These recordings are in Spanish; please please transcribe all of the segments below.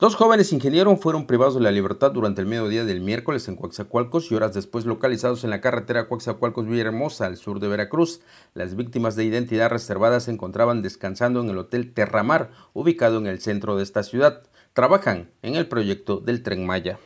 Dos jóvenes ingenieros fueron privados de la libertad durante el mediodía del miércoles en Coaxacualcos y horas después localizados en la carretera Coaxacualcos-Villahermosa, al sur de Veracruz. Las víctimas de identidad reservada se encontraban descansando en el Hotel Terramar, ubicado en el centro de esta ciudad. Trabajan en el proyecto del Tren Maya.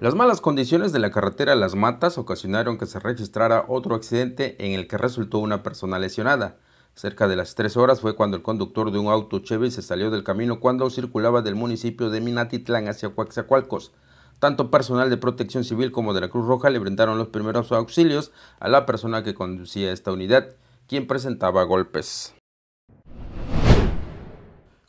Las malas condiciones de la carretera Las Matas ocasionaron que se registrara otro accidente en el que resultó una persona lesionada. Cerca de las tres horas fue cuando el conductor de un auto Chevy se salió del camino cuando circulaba del municipio de Minatitlán hacia Coaxacualcos. Tanto personal de protección civil como de la Cruz Roja le brindaron los primeros auxilios a la persona que conducía esta unidad, quien presentaba golpes.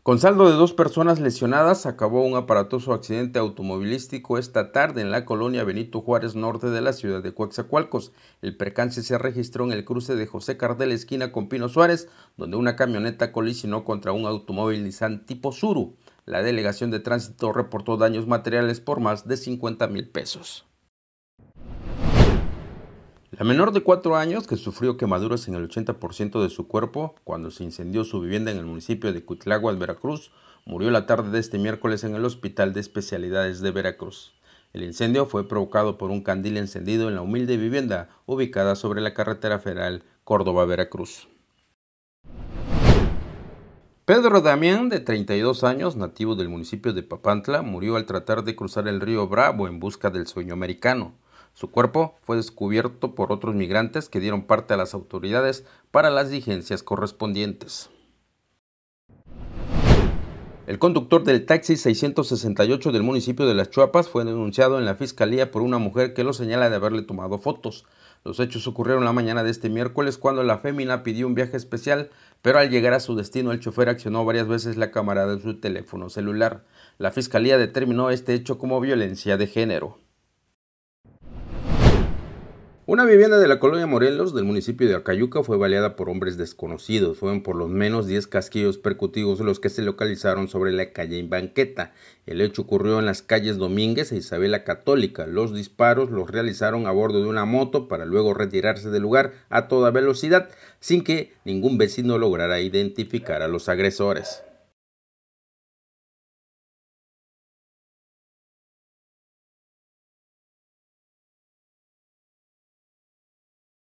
Con saldo de dos personas lesionadas, acabó un aparatoso accidente automovilístico esta tarde en la colonia Benito Juárez Norte de la ciudad de Coaxacualcos. El percance se registró en el cruce de José Cardel, esquina con Pino Suárez, donde una camioneta colisionó contra un automóvil Nissan tipo Suru. La delegación de tránsito reportó daños materiales por más de 50 mil pesos. La menor de cuatro años que sufrió quemaduras en el 80% de su cuerpo cuando se incendió su vivienda en el municipio de Cuitláhuac, Veracruz, murió la tarde de este miércoles en el Hospital de Especialidades de Veracruz. El incendio fue provocado por un candil encendido en la humilde vivienda ubicada sobre la carretera federal Córdoba-Veracruz. Pedro Damián, de 32 años, nativo del municipio de Papantla, murió al tratar de cruzar el río Bravo en busca del sueño americano. Su cuerpo fue descubierto por otros migrantes que dieron parte a las autoridades para las diligencias correspondientes. El conductor del taxi 668 del municipio de Las Chuapas fue denunciado en la fiscalía por una mujer que lo señala de haberle tomado fotos. Los hechos ocurrieron la mañana de este miércoles cuando la fémina pidió un viaje especial, pero al llegar a su destino el chofer accionó varias veces la cámara de su teléfono celular. La fiscalía determinó este hecho como violencia de género. Una vivienda de la colonia Morelos del municipio de Acayuca fue baleada por hombres desconocidos. Fueron por lo menos 10 casquillos percutivos los que se localizaron sobre la calle Banqueta. El hecho ocurrió en las calles Domínguez e Isabela Católica. Los disparos los realizaron a bordo de una moto para luego retirarse del lugar a toda velocidad sin que ningún vecino lograra identificar a los agresores.